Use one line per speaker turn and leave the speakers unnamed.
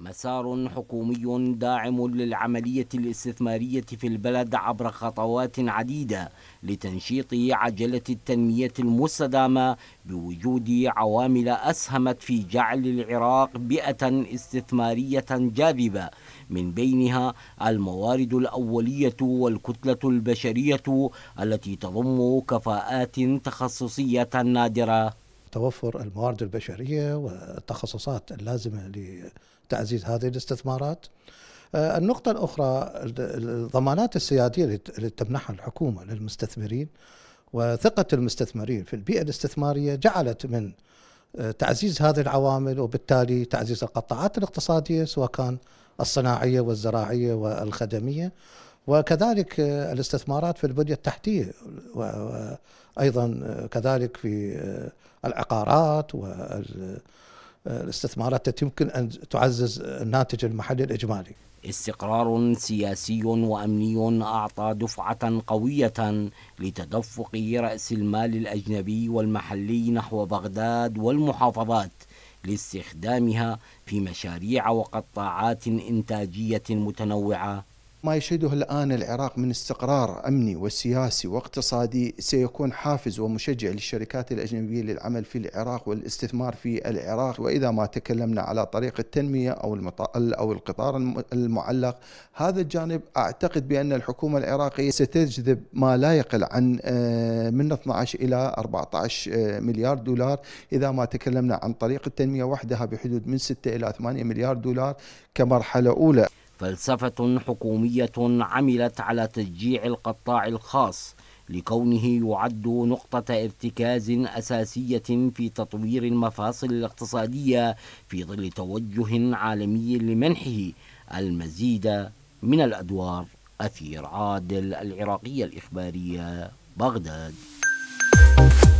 مسار حكومي داعم للعملية الاستثمارية في البلد عبر خطوات عديدة لتنشيط عجلة التنمية المستدامة بوجود عوامل أسهمت في جعل العراق بيئة استثمارية جاذبة من بينها الموارد الأولية والكتلة البشرية التي تضم كفاءات تخصصية نادرة
توفر الموارد البشريه والتخصصات اللازمه لتعزيز هذه الاستثمارات. آه، النقطة الأخرى الضمانات السيادية التي تمنحها الحكومة للمستثمرين وثقة المستثمرين في البيئة الاستثمارية جعلت من آه، تعزيز هذه العوامل وبالتالي تعزيز القطاعات الاقتصادية سواء كان الصناعية والزراعية والخدمية وكذلك آه، الاستثمارات في البنية التحتية وأيضا آه، كذلك في آه، العقارات والاستثمارات التي يمكن أن تعزز الناتج المحلي الإجمالي
استقرار سياسي وامني اعطى دفعه قويه لتدفق راس المال الاجنبي والمحلي نحو بغداد والمحافظات لاستخدامها في مشاريع وقطاعات انتاجيه متنوعه
ما يشهده الآن العراق من استقرار أمني وسياسي واقتصادي سيكون حافز ومشجع للشركات الأجنبية للعمل في العراق والاستثمار في العراق وإذا ما تكلمنا على طريق التنمية أو, أو القطار المعلق هذا الجانب أعتقد بأن الحكومة العراقية ستجذب ما لا يقل عن آه، من 12 إلى 14 آه، مليار دولار إذا ما تكلمنا عن طريق التنمية وحدها بحدود من 6 إلى
8 مليار دولار كمرحلة أولى فلسفة حكومية عملت على تشجيع القطاع الخاص لكونه يعد نقطة ارتكاز أساسية في تطوير المفاصل الاقتصادية في ظل توجه عالمي لمنحه المزيد من الأدوار أثير عادل العراقية الإخبارية بغداد